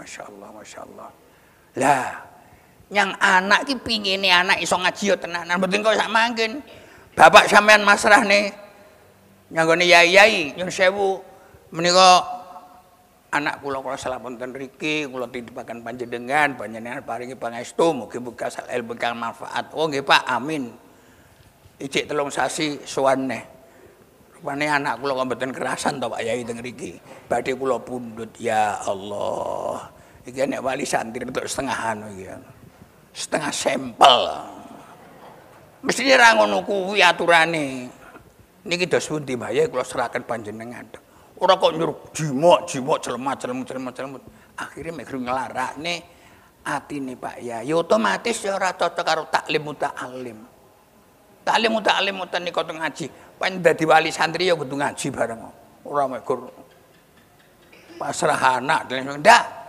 Masya Allah, Masya Allah. Lah, yang anak ki pingin anak iso ngaji yo ya tenanan, penting kok sak Bapak sampean masrah nih, yang nyanggone yai-yai yang sewu menika anak kula kula salapunten riki kula titipaken panjenengan panjenengan paringi pangestu mugi mungkin sal ilmu kang manfaat. Oh nggih Pak, amin. Ijik telung sasi suan nih. Rupane anak kula kok kerasan tau Pak Yai teng mriki. Badhe kula pundut, ya Allah. Iki nek wali santri setengah setengahan ya. Setengah sampel. Mesti ra ngono aturane. Niki dos pundi Mbah Yai kula serahkan panjenengan. Orang kok nyuruh jimok-jimok celemat-celemat-celemat. Akhirnya mikir ati nih Pak Yai. Ya otomatis ya ora cocok karo taklim alim. Taklim taklim di kota ngaji. paling dadi wali santri ya kudu ngaji bareng. Ora megur pasrah anak. Ndak.